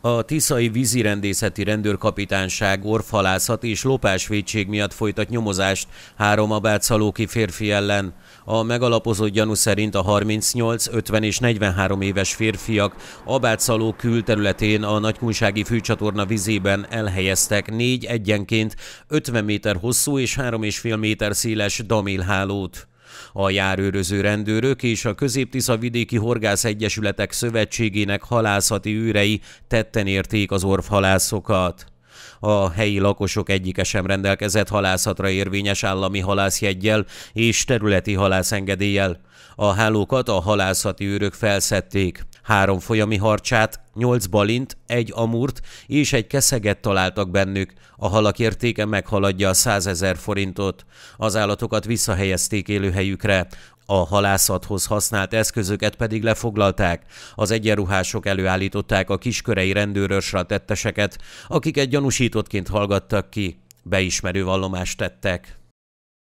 A Tiszai vízirendészeti rendőrkapitányság orfalászat és lopásvédség miatt folytat nyomozást három abátszalóki férfi ellen. A megalapozott gyanú szerint a 38, 50 és 43 éves férfiak abátszaló külterületén a nagykunsági főcsatorna vizében elhelyeztek négy egyenként 50 méter hosszú és 3,5 méter széles damélhálót. A járőröző rendőrök és a Közép-Tiszavidéki Horgász Egyesületek Szövetségének halászati űrei tetten érték az orvhalászokat. A helyi lakosok egyike sem rendelkezett halászatra érvényes állami halászjeggyel és területi halászengedéllyel. A hálókat a halászati őrök felszették. Három folyami harcsát, nyolc balint, egy amurt és egy keszeget találtak bennük. A halak értéke meghaladja a százezer ezer forintot. Az állatokat visszahelyezték élőhelyükre. A halászathoz használt eszközöket pedig lefoglalták. Az egyenruhások előállították a kiskörei rendőrösre tetteseket, akiket gyanúsítottként hallgattak ki. Beismerő vallomást tettek.